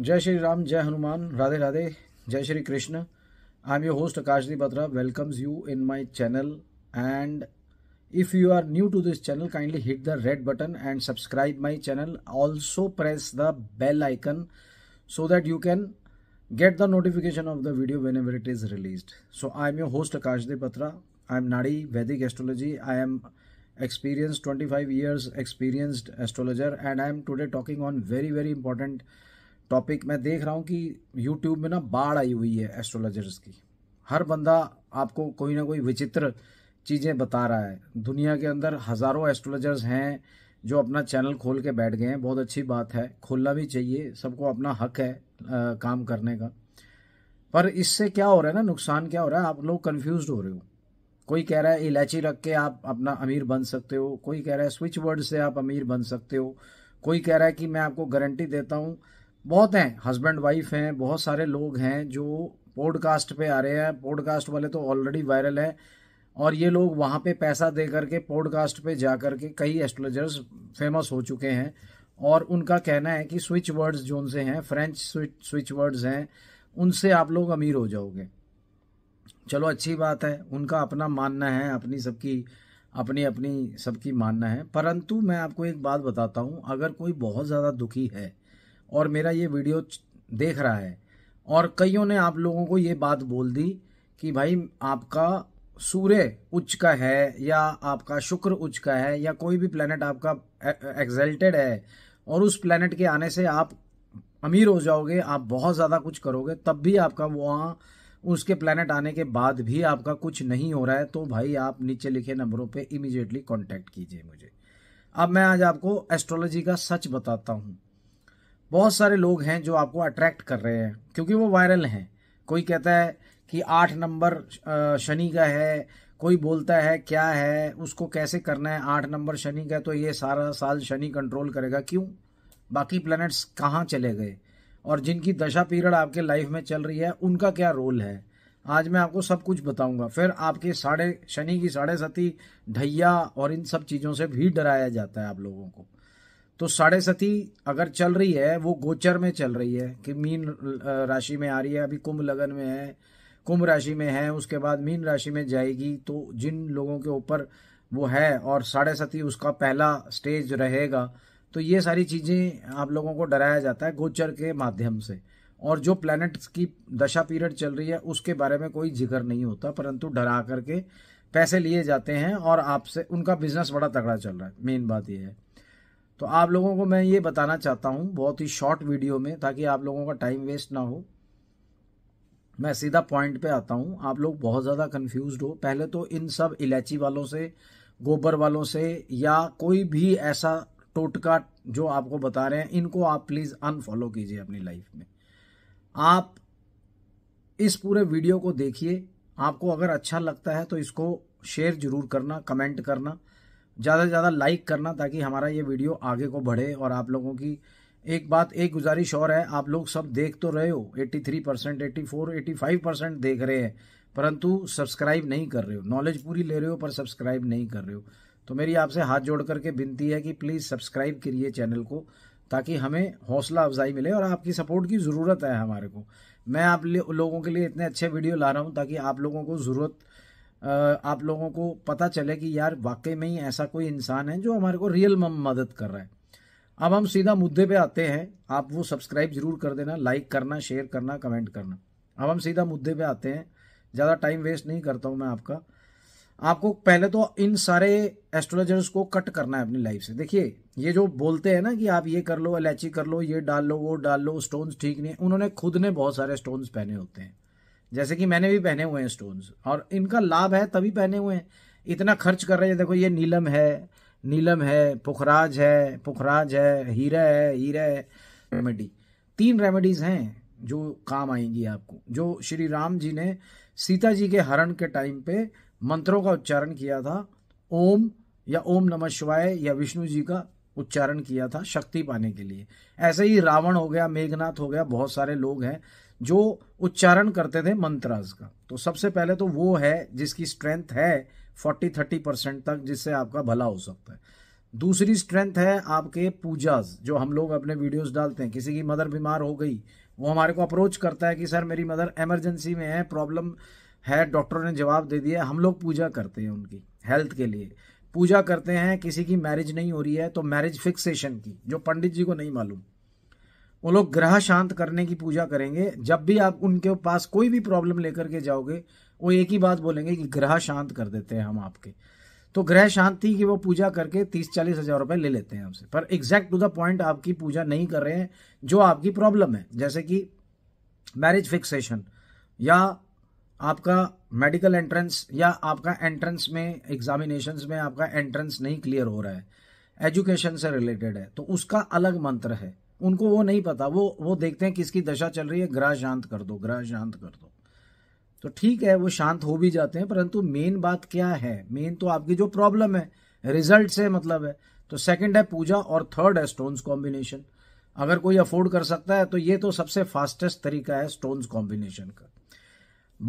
Jai Shri Ram, Jai Hanuman, Radhe Radhe, Jai Shri Krishna. I'm your host Akashdeep Patra welcomes you in my channel. And if you are new to this channel, kindly hit the red button and subscribe my channel. Also press the bell icon so that you can get the notification of the video whenever it is released. So I'm your host Akashdeep Patra. I'm Nadi Vedic Astrology. I am experienced 25 years experienced astrologer and I am today talking on very very important topic मैं देख रहा हूँ कि YouTube में ना बाढ़ आई हुई है एस्ट्रोलॉजर्स की हर बंदा आपको कोई ना कोई विचित्र चीज़ें बता रहा है दुनिया के अंदर हज़ारों एस्ट्रोलॉजर्स हैं जो अपना चैनल खोल के बैठ गए हैं बहुत अच्छी बात है खोलना भी चाहिए सबको अपना हक है आ, काम करने का पर इससे क्या हो रहा है ना नुकसान क्या हो रहा है आप लोग कन्फ्यूज हो रहे हो कोई कह रहा है इलायची रख के आप अपना अमीर बन सकते हो कोई कह रहा है स्विच वर्ड से आप अमीर बन सकते हो कोई कह रहा है कि मैं आपको गारंटी देता हूँ बहुत हैं हस्बैंड वाइफ हैं बहुत सारे लोग हैं जो पॉडकास्ट पे आ रहे हैं पॉडकास्ट वाले तो ऑलरेडी वायरल है और ये लोग वहाँ पे पैसा दे करके पॉडकास्ट पे जा करके कई एस्ट्रोलॉजर्स फेमस हो चुके हैं और उनका कहना है कि स्विच वर्ड्स जो उनसे हैं फ्रेंच स्विच स्विच वर्ड्स हैं उनसे आप लोग अमीर हो जाओगे चलो अच्छी बात है उनका अपना मानना है अपनी सबकी अपनी अपनी सबकी मानना है परंतु मैं आपको एक बात बताता हूँ अगर कोई बहुत ज़्यादा दुखी है और मेरा ये वीडियो देख रहा है और कईयों ने आप लोगों को ये बात बोल दी कि भाई आपका सूर्य उच्च का है या आपका शुक्र उच्च का है या कोई भी प्लेनेट आपका एग्जल्टेड e-, है और उस प्लेनेट के आने से आप अमीर हो जाओगे आप बहुत ज़्यादा कुछ करोगे तब भी आपका वहाँ उसके प्लेनेट आने के बाद भी आपका कुछ नहीं हो रहा है तो भाई आप नीचे लिखे नंबरों पे इमीजिएटली कांटेक्ट कीजिए मुझे अब मैं आज आपको एस्ट्रोलॉजी का सच बताता हूँ बहुत सारे लोग हैं जो आपको अट्रैक्ट कर रहे हैं क्योंकि वो वायरल हैं कोई कहता है कि आठ नंबर शनि का है कोई बोलता है क्या है उसको कैसे करना है आठ नंबर शनि का तो ये सारा साल शनि कंट्रोल करेगा क्यों बाकी प्लैनेट्स कहाँ चले गए और जिनकी दशा पीरियड आपके लाइफ में चल रही है उनका क्या रोल है आज मैं आपको सब कुछ बताऊंगा फिर आपके साढ़े शनि की साढ़े सती ढैया और इन सब चीज़ों से भी डराया जाता है आप लोगों को तो साढ़े सती अगर चल रही है वो गोचर में चल रही है कि मीन राशि में आ रही है अभी कुंभ लगन में है कुंभ राशि में है उसके बाद मीन राशि में जाएगी तो जिन लोगों के ऊपर वो है और साढ़े सती उसका पहला स्टेज रहेगा तो ये सारी चीज़ें आप लोगों को डराया जाता है गोचर के माध्यम से और जो प्लैनेट्स की दशा पीरियड चल रही है उसके बारे में कोई जिक्र नहीं होता परंतु डरा करके पैसे लिए जाते हैं और आपसे उनका बिजनेस बड़ा तगड़ा चल रहा है मेन बात यह है तो आप लोगों को मैं ये बताना चाहता हूँ बहुत ही शॉर्ट वीडियो में ताकि आप लोगों का टाइम वेस्ट ना हो मैं सीधा पॉइंट पे आता हूँ आप लोग बहुत ज़्यादा कंफ्यूज हो पहले तो इन सब इलायची वालों से गोबर वालों से या कोई भी ऐसा टोटका जो आपको बता रहे हैं इनको आप प्लीज़ अनफॉलो कीजिए अपनी लाइफ में आप इस पूरे वीडियो को देखिए आपको अगर अच्छा लगता है तो इसको शेयर जरूर करना कमेंट करना ज़्यादा से ज़्यादा लाइक करना ताकि हमारा ये वीडियो आगे को बढ़े और आप लोगों की एक बात एक गुजारिश और है आप लोग सब देख तो रहे हो 83 percent eighty four eighty five percent देख रहे हैं परंतु सब्सक्राइब नहीं कर रहे हो नॉलेज पूरी ले रहे हो पर सब्सक्राइब नहीं कर रहे हो तो मेरी आपसे हाथ जोड़ करके विनती है कि प्लीज़ सब्सक्राइब करिए चैनल को ताकि हमें हौसला अफजाई मिले और आपकी सपोर्ट की ज़रूरत है हमारे को मैं आप लोगों के लिए इतने अच्छे वीडियो ला रहा हूँ ताकि आप लोगों को ज़रूरत आप लोगों को पता चले कि यार वाकई में ही ऐसा कोई इंसान है जो हमारे को रियल में मदद कर रहा है अब हम सीधा मुद्दे पे आते हैं आप वो सब्सक्राइब जरूर कर देना लाइक करना शेयर करना कमेंट करना अब हम सीधा मुद्दे पे आते हैं ज़्यादा टाइम वेस्ट नहीं करता हूँ मैं आपका आपको पहले तो इन सारे एस्ट्रोलॉजर्स को कट करना है अपनी लाइफ से देखिए ये जो बोलते हैं ना कि आप ये कर लो इलायची कर लो ये डाल लो वो डाल लो स्टोन्स ठीक नहीं उन्होंने खुद ने बहुत सारे स्टोन्स पहने होते हैं जैसे कि मैंने भी पहने हुए हैं स्टोन्स और इनका लाभ है तभी पहने हुए हैं इतना खर्च कर रहे हैं देखो ये नीलम है नीलम है पुखराज है पुखराज है हीरा है हीरा है रेमेडी तीन रेमेडीज हैं जो काम आएंगी आपको जो श्री राम जी ने सीता जी के हरण के टाइम पे मंत्रों का उच्चारण किया था ओम या ओम नमः शिवाय या विष्णु जी का उच्चारण किया था शक्ति पाने के लिए ऐसे ही रावण हो गया मेघनाथ हो गया बहुत सारे लोग हैं जो उच्चारण करते थे मंत्राज का तो सबसे पहले तो वो है जिसकी स्ट्रेंथ है फोर्टी थर्टी परसेंट तक जिससे आपका भला हो सकता है दूसरी स्ट्रेंथ है आपके पूजाज जो हम लोग अपने वीडियोस डालते हैं किसी की मदर बीमार हो गई वो हमारे को अप्रोच करता है कि सर मेरी मदर एमरजेंसी में है प्रॉब्लम है डॉक्टर ने जवाब दे दिया हम लोग पूजा करते हैं उनकी हेल्थ के लिए पूजा करते हैं किसी की मैरिज नहीं हो रही है तो मैरिज फिक्सेशन की जो पंडित जी को नहीं मालूम वो लोग ग्रह शांत करने की पूजा करेंगे जब भी आप उनके पास कोई भी प्रॉब्लम लेकर के जाओगे वो एक ही बात बोलेंगे कि ग्रह शांत कर देते हैं हम आपके तो ग्रह शांति की वो पूजा करके तीस चालीस हजार रुपये ले लेते हैं हमसे पर एग्जैक्ट टू द पॉइंट आपकी पूजा नहीं कर रहे हैं जो आपकी प्रॉब्लम है जैसे कि मैरिज फिक्सेशन या आपका मेडिकल एंट्रेंस या आपका एंट्रेंस में एग्जामिनेशन में आपका एंट्रेंस नहीं क्लियर हो रहा है एजुकेशन से रिलेटेड है तो उसका अलग मंत्र है उनको वो नहीं पता वो वो देखते हैं किसकी दशा चल रही है ग्रह शांत कर दो ग्रह शांत कर दो तो ठीक है वो शांत हो भी जाते हैं परंतु मेन बात क्या है मेन तो आपकी जो प्रॉब्लम है रिजल्ट से मतलब है तो सेकंड है पूजा और थर्ड है स्टोन्स कॉम्बिनेशन अगर कोई अफोर्ड कर सकता है तो ये तो सबसे फास्टेस्ट तरीका है स्टोन्स कॉम्बिनेशन का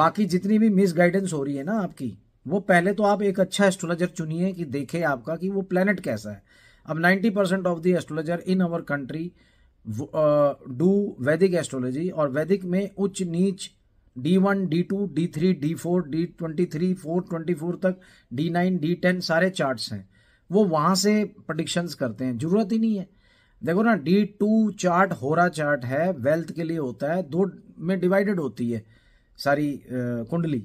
बाकी जितनी भी मिस गाइडेंस हो रही है ना आपकी वो पहले तो आप एक अच्छा एस्ट्रोलॉजर चुनिए कि देखे आपका कि वो प्लेनेट कैसा है अब 90% percent of the astrologer in our country do Vedic astrology और वैदिक में उच्च नीच D one D two D three D four D twenty three four twenty four तक डी नाइन डी टेन सारे चार्ट्स हैं वो वहाँ से प्रडिक्शंस करते हैं जरूरत ही नहीं है देखो ना डी टू चार्ट होरा चार्ट है वेल्थ के लिए होता है दो में डिवाइडेड होती है सारी कुंडली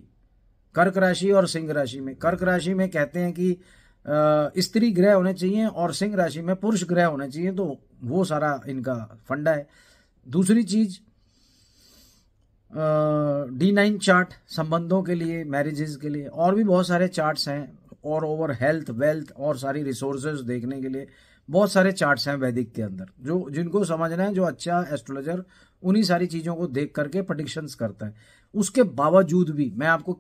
कर्क राशि और सिंह राशि में कर्क राशि में कहते हैं कि स्त्री ग्रह होने चाहिए और सिंह राशि में पुरुष ग्रह होने चाहिए तो वो सारा इनका फंडा है दूसरी चीज डी नाइन चार्ट संबंधों के लिए मैरिजेस के लिए और भी बहुत सारे चार्ट्स हैं और ओवर हेल्थ वेल्थ और सारी रिसोर्सेज देखने के लिए बहुत सारे चार्ट्स हैं वैदिक के अंदर जो जिनको समझना है जो अच्छा एस्ट्रोलॉजर उन्हीं सारी चीज़ों को देख करके प्रडिक्शंस करता है उसके बावजूद भी मैं आपको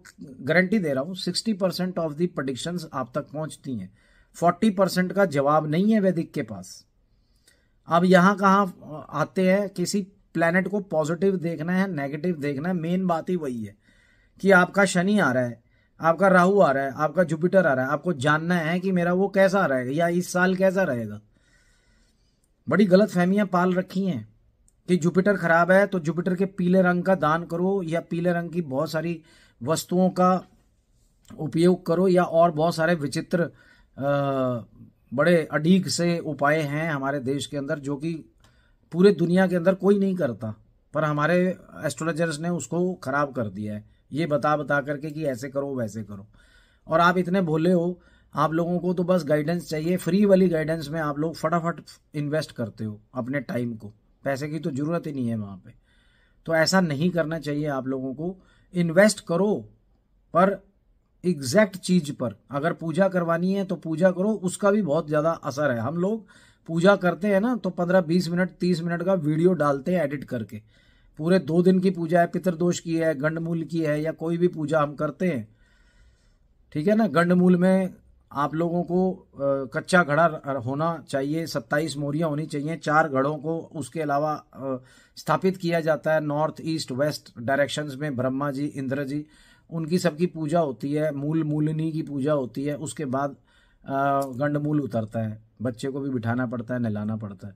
गारंटी दे रहा हूँ sixty percent of the predictions आप तक पहुँचती हैं फोर्टी परसेंट का जवाब नहीं है वैदिक के पास अब यहाँ कहाँ आते हैं किसी प्लानट को पॉजिटिव देखना है नेगेटिव देखना है मेन बात ही वही है कि आपका शनि आ रहा है आपका राहु आ रहा है आपका जुपिटर आ रहा है आपको जानना है कि मेरा वो कैसा रहेगा या इस साल कैसा रहेगा बड़ी गलत फहमियाँ पाल रखी हैं कि जुपिटर खराब है तो जुपिटर के पीले रंग का दान करो या पीले रंग की बहुत सारी वस्तुओं का उपयोग करो या और बहुत सारे विचित्र बड़े अडीक से उपाय हैं हमारे देश के अंदर जो कि पूरे दुनिया के अंदर कोई नहीं करता पर हमारे एस्ट्रोलॉजर्स ने उसको खराब कर दिया है ये बता बता करके कि ऐसे करो वैसे करो और आप इतने भोले हो आप लोगों को तो बस गाइडेंस चाहिए फ्री वाली गाइडेंस में आप लोग फटाफट इन्वेस्ट करते हो अपने टाइम को पैसे की तो ज़रूरत ही नहीं है वहाँ पे तो ऐसा नहीं करना चाहिए आप लोगों को इन्वेस्ट करो पर एग्जैक्ट चीज पर अगर पूजा करवानी है तो पूजा करो उसका भी बहुत ज़्यादा असर है हम लोग पूजा करते हैं ना तो पंद्रह बीस मिनट तीस मिनट का वीडियो डालते हैं एडिट करके पूरे दो दिन की पूजा है पितृदोष की है गंडमूल की है या कोई भी पूजा हम करते हैं ठीक है ना गंडमूल में आप लोगों को कच्चा घड़ा होना चाहिए सत्ताईस मोरियाँ होनी चाहिए चार घड़ों को उसके अलावा स्थापित किया जाता है नॉर्थ ईस्ट वेस्ट डायरेक्शंस में ब्रह्मा जी इंद्र जी उनकी सबकी पूजा होती है मूल मूलनी की पूजा होती है उसके बाद गंडमूल उतरता है बच्चे को भी बिठाना पड़ता है नहलाना पड़ता है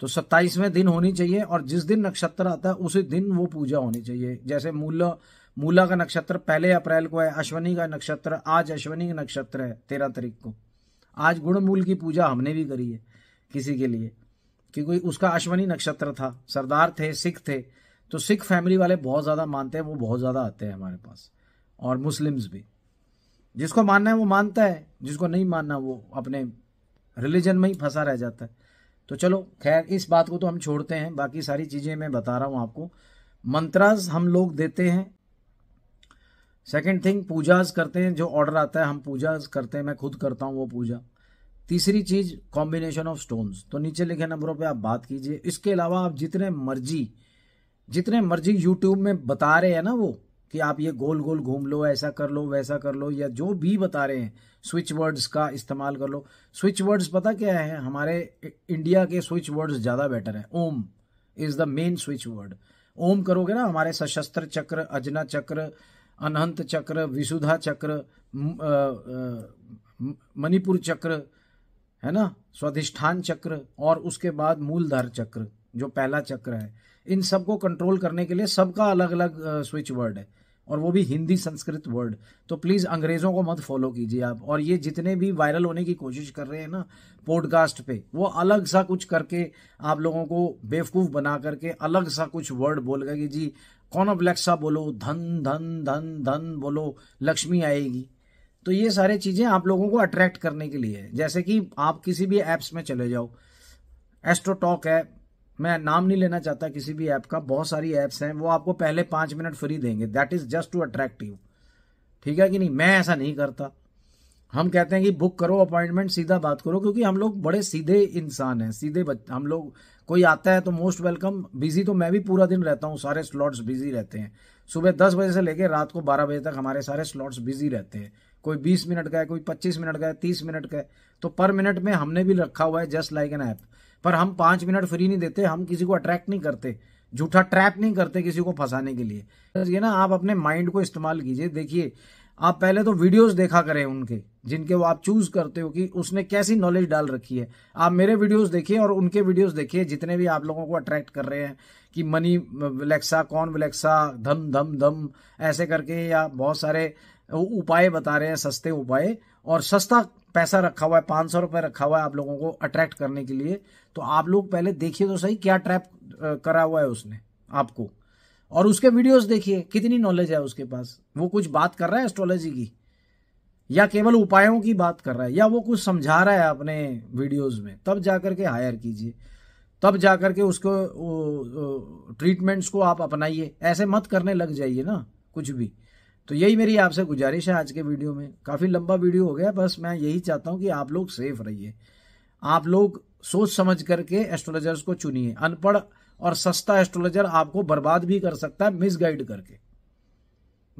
तो सत्ताईसवें दिन होनी चाहिए और जिस दिन नक्षत्र आता है उसी दिन वो पूजा होनी चाहिए जैसे मूल्य मूला का नक्षत्र पहले अप्रैल को है अश्वनी का नक्षत्र आज अश्वनी का नक्षत्र है तेरह तारीख को आज गुणमूल की पूजा हमने भी करी है किसी के लिए क्योंकि उसका अश्वनी नक्षत्र था सरदार थे सिख थे तो सिख फैमिली वाले बहुत ज़्यादा मानते हैं वो बहुत ज़्यादा आते हैं हमारे पास और मुस्लिम्स भी जिसको मानना है वो मानता है जिसको नहीं मानना वो अपने रिलीजन में ही फंसा रह जाता है तो चलो खैर इस बात को तो हम छोड़ते हैं बाकी सारी चीज़ें मैं बता रहा हूँ आपको मंत्रास हम लोग देते हैं सेकेंड थिंग पूजाज करते हैं जो ऑर्डर आता है हम पूजाज करते हैं मैं खुद करता हूँ वो पूजा तीसरी चीज कॉम्बिनेशन ऑफ स्टोन्स तो नीचे लिखे नंबरों पे आप बात कीजिए इसके अलावा आप जितने मर्जी जितने मर्जी यूट्यूब में बता रहे हैं ना वो कि आप ये गोल गोल घूम लो ऐसा कर लो वैसा कर लो या जो भी बता रहे हैं स्विच वर्ड्स का इस्तेमाल कर लो स्विच वर्ड्स पता क्या है हमारे इंडिया के स्विच वर्ड्स ज़्यादा बेटर हैं Om is the main switch word Om करोगे ना हमारे सशस्त्र चक्र अजना चक्र अनहंत चक्र विशुधा चक्र मणिपुर चक्र है ना स्वाधिष्ठान चक्र और उसके बाद मूलधार चक्र जो पहला चक्र है इन सबको कंट्रोल करने के लिए सबका अलग अलग स्विच वर्ड है और वो भी हिंदी संस्कृत वर्ड तो प्लीज़ अंग्रेज़ों को मत फॉलो कीजिए आप और ये जितने भी वायरल होने की कोशिश कर रहे हैं ना पॉडकास्ट पे वो अलग सा कुछ करके आप लोगों को बेवकूफ़ बना करके अलग सा कुछ वर्ड बोल गए कि जी कौन ऑफ लेक्सा बोलो धन धन धन धन बोलो लक्ष्मी आएगी तो ये सारे चीज़ें आप लोगों को अट्रैक्ट करने के लिए है जैसे कि आप किसी भी ऐप्स में चले जाओ एस्ट्रोटॉक है मैं नाम नहीं लेना चाहता किसी भी ऐप का बहुत सारी ऐप्स हैं वो आपको पहले पाँच मिनट फ्री देंगे that is just to attractive ठीक है कि नहीं मैं ऐसा नहीं करता हम कहते हैं कि बुक करो अपॉइंटमेंट सीधा बात करो क्योंकि हम लोग बड़े सीधे इंसान हैं सीधे हम लोग कोई आता है तो मोस्ट वेलकम बिजी तो मैं भी पूरा दिन रहता हूँ सारे स्लॉट्स बिजी रहते हैं सुबह दस बजे से लेकर रात को बारह बजे तक हमारे सारे स्लॉट्स बिजी रहते हैं कोई बीस मिनट का है कोई पच्चीस मिनट का है तीस मिनट का है तो पर मिनट में हमने भी रखा हुआ है जस्ट लाइक एन ऐप पर हम पांच मिनट फ्री नहीं देते हम किसी को अट्रैक्ट नहीं करते झूठा ट्रैप नहीं करते किसी को फंसाने के लिए ये ना आप अपने माइंड को इस्तेमाल कीजिए देखिए आप पहले तो वीडियोस देखा करें उनके जिनके वो आप चूज करते हो कि उसने कैसी नॉलेज डाल रखी है आप मेरे वीडियोस देखिए और उनके वीडियोस देखिए जितने भी आप लोगों को अट्रैक्ट कर रहे हैं कि मनी विलेक्सा कौन विलेक्सा धम धम धम ऐसे करके या बहुत सारे उपाय बता रहे हैं सस्ते उपाय और सस्ता पैसा रखा हुआ है पांच सौ रुपए रखा हुआ है आप लोगों को अट्रैक्ट करने के लिए तो आप लोग पहले देखिए तो सही क्या ट्रैप करा हुआ है उसने आपको और उसके वीडियोस देखिए कितनी नॉलेज है उसके पास वो कुछ बात कर रहा है एस्ट्रोलॉजी की या केवल उपायों की बात कर रहा है या वो कुछ समझा रहा है अपने वीडियोज में तब जाकर के हायर कीजिए तब जा के उसको ट्रीटमेंट्स को आप अपनाइए ऐसे मत करने लग जाइए ना कुछ भी तो यही मेरी आपसे गुजारिश है आज के वीडियो में काफ़ी लंबा वीडियो हो गया बस मैं यही चाहता हूँ कि आप लोग सेफ रहिए आप लोग सोच समझ करके एस्ट्रोलॉजर्स को चुनिए अनपढ़ और सस्ता एस्ट्रोलॉजर आपको बर्बाद भी कर सकता है मिसगाइड करके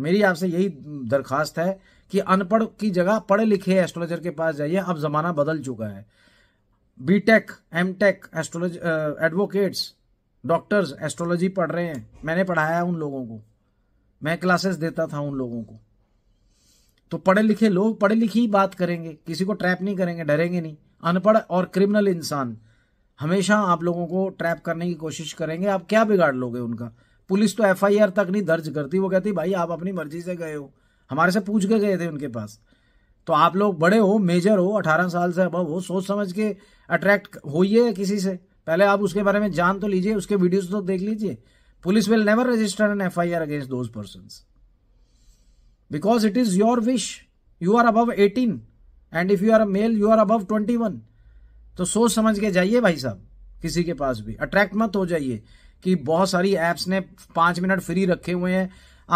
मेरी आपसे यही दरखास्त है कि अनपढ़ की जगह पढ़े लिखे एस्ट्रोलॉजर के पास जाइए अब ज़माना बदल चुका है B tech M tech astrology advocates doctors astrology पढ़ रहे हैं मैंने पढ़ाया है उन लोगों को मैं क्लासेस देता था उन लोगों को तो पढ़े लिखे लोग पढ़े लिखे ही बात करेंगे किसी को ट्रैप नहीं करेंगे डरेंगे नहीं अनपढ़ और क्रिमिनल इंसान हमेशा आप लोगों को ट्रैप करने की कोशिश करेंगे आप क्या बिगाड़ लोगे उनका पुलिस तो एफआईआर तक नहीं दर्ज करती वो कहती भाई आप अपनी मर्जी से गए हो हमारे से पूछ के गए थे उनके पास तो आप लोग बड़े हो मेजर हो अठारह साल से अब हो सोच समझ के अट्रैक्ट होइए किसी से पहले आप उसके बारे में जान तो लीजिए उसके वीडियोस तो देख लीजिए police Police will never register an FIR against those persons because it is your wish you are above eighteen and if you are a male you are above twenty one तो सोच समझ के जाइए भाई साहब किसी के पास भी अट्रैक्ट मत हो जाइए कि बहुत सारी एप्स ने पांच मिनट फ्री रखे हुए हैं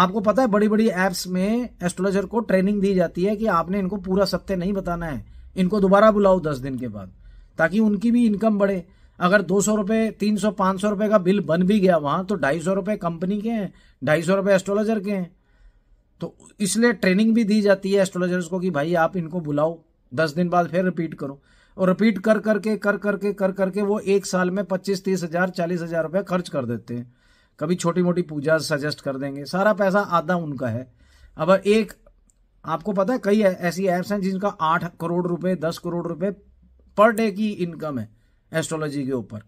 आपको पता है बड़ी बड़ी एप्स में एस्ट्रोलॉजर को ट्रेनिंग दी जाती है कि आपने इनको पूरा सत्य नहीं बताना है इनको दोबारा बुलाओ दस दिन के बाद ताकि उनकी भी इनकम बढ़े अगर दो सौ रुपये तीन सौ पाँच सौ रुपये का बिल बन भी गया वहाँ तो ढाई सौ रुपये कंपनी के हैं ढाई सौ रुपये एस्ट्रोलॉजर के हैं तो इसलिए ट्रेनिंग भी दी जाती है एस्ट्रोलॉजर्स को कि भाई आप इनको बुलाओ दस दिन बाद फिर रिपीट करो और रिपीट कर करके कर करके कर करके वो एक साल में पच्चीस तीस हजार चालीस हजार रुपये खर्च कर देते हैं कभी छोटी मोटी पूजा सजेस्ट कर देंगे सारा पैसा आधा उनका है अब एक आपको पता है कई ऐसी ऐप्स हैं जिनका आठ करोड़ रुपए दस करोड़ रुपए पर डे की इनकम है एस्ट्रोलॉजी के ऊपर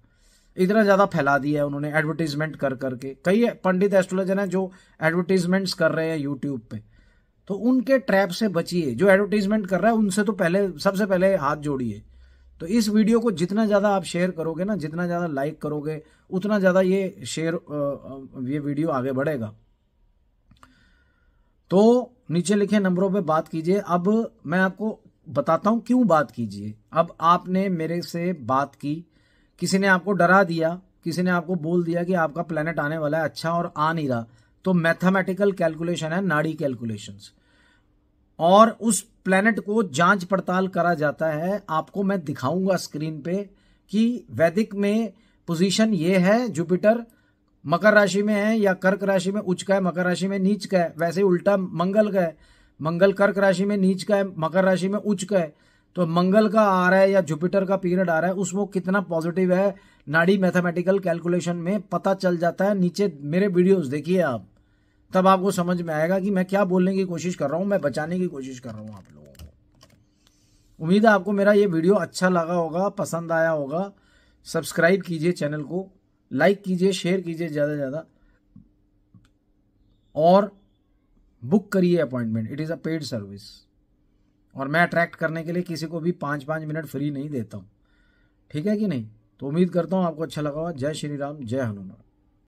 इतना ज़्यादा फैला दिया है उन्होंने एडवर्टीजमेंट कर करके कई पंडित एस्ट्रोलॉजर हैं जो एडवर्टीजमेंट्स कर रहे हैं यूट्यूब पे तो उनके ट्रैप से बचिए जो एडवर्टीजमेंट कर रहा है उनसे तो पहले सबसे पहले हाथ जोड़िए तो इस वीडियो को जितना ज़्यादा आप शेयर करोगे ना जितना ज़्यादा लाइक करोगे उतना ज़्यादा ये शेयर ये वीडियो आगे बढ़ेगा तो नीचे लिखे नंबरों पे बात कीजिए अब मैं आपको बताता हूं क्यों बात कीजिए अब आपने मेरे से बात की किसी ने आपको डरा दिया किसी ने आपको बोल दिया कि आपका प्लेनेट आने वाला है अच्छा और आ नहीं रहा तो मैथमेटिकल कैलकुलेशन है नाड़ी कैलकुलेशंस और उस प्लेनेट को जांच पड़ताल करा जाता है आपको मैं दिखाऊंगा स्क्रीन पे कि वैदिक में पोजीशन ये है जुपिटर मकर राशि में है या कर्क राशि में उच्च का है मकर राशि में नीच का है वैसे उल्टा मंगल का है मंगल कर्क राशि में नीच का है मकर राशि में उच्च का है तो मंगल का आ रहा है या जुपिटर का पीरियड आ रहा है उसमें कितना पॉजिटिव है नाड़ी मैथमेटिकल कैलकुलेशन में पता चल जाता है नीचे मेरे वीडियोस देखिए आप तब आपको समझ में आएगा कि मैं क्या बोलने की कोशिश कर रहा हूँ मैं बचाने की कोशिश कर रहा हूँ आप लोगों को उम्मीद है आपको मेरा ये वीडियो अच्छा लगा होगा पसंद आया होगा सब्सक्राइब कीजिए चैनल को लाइक कीजिए शेयर कीजिए ज़्यादा से ज़्यादा और बुक करिए appointment it is a paid service और मैं अट्रैक्ट करने के लिए किसी को भी पाँच पाँच मिनट फ्री नहीं देता हूँ ठीक है कि नहीं तो उम्मीद करता हूँ आपको अच्छा लगा हुआ जय श्री राम जय हनुमान